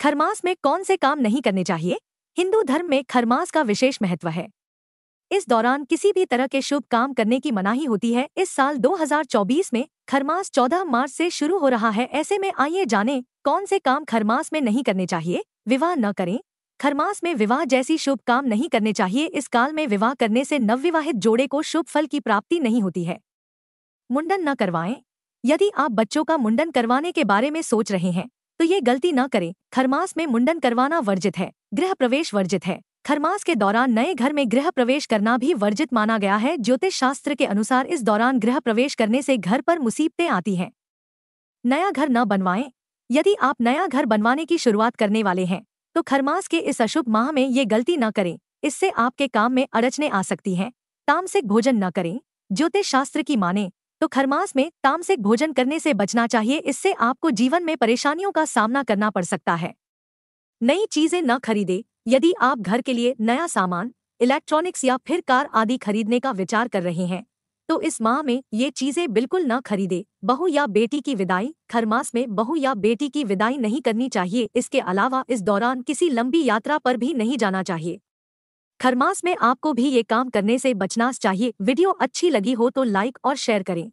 खरमास में कौन से काम नहीं करने चाहिए हिंदू धर्म में खरमास का विशेष महत्व है इस दौरान किसी भी तरह के शुभ काम करने की मनाही होती है इस साल 2024 में खरमास 14 मार्च से शुरू हो रहा है ऐसे में आइए जानें कौन से काम खरमास में नहीं करने चाहिए विवाह न करें खरमास में विवाह जैसी शुभ काम नहीं करने चाहिए इस काल में विवाह करने से नवविवाहित जोड़े को शुभ फल की प्राप्ति नहीं होती है मुंडन न करवाएं यदि आप बच्चों का मुंडन करवाने के बारे में सोच रहे हैं तो ये गलती न करें खरमास में मुंडन करवाना वर्जित है गृह प्रवेश वर्जित है खरमास के दौरान नए घर में गृह प्रवेश करना भी वर्जित माना गया है ज्योतिष शास्त्र के अनुसार इस दौरान गृह प्रवेश करने से घर पर मुसीबतें आती हैं नया घर न बनवाएं यदि आप नया घर बनवाने की शुरुआत करने वाले हैं तो खरमास के इस अशुभ माह में ये गलती न करें इससे आपके काम में अड़चने आ सकती हैं तामसिक भोजन न करें ज्योतिष शास्त्र की माने तो खरमास में तामसिक भोजन करने से बचना चाहिए इससे आपको जीवन में परेशानियों का सामना करना पड़ सकता है नई चीजें न खरीदे यदि आप घर के लिए नया सामान इलेक्ट्रॉनिक्स या फिर कार आदि खरीदने का विचार कर रहे हैं तो इस माह में ये चीजें बिल्कुल न खरीदे बहू या बेटी की विदाई खरमास में बहू या बेटी की विदाई नहीं करनी चाहिए इसके अलावा इस दौरान किसी लंबी यात्रा पर भी नहीं जाना चाहिए खरमास में आपको भी ये काम करने से बचना चाहिए वीडियो अच्छी लगी हो तो लाइक और शेयर करें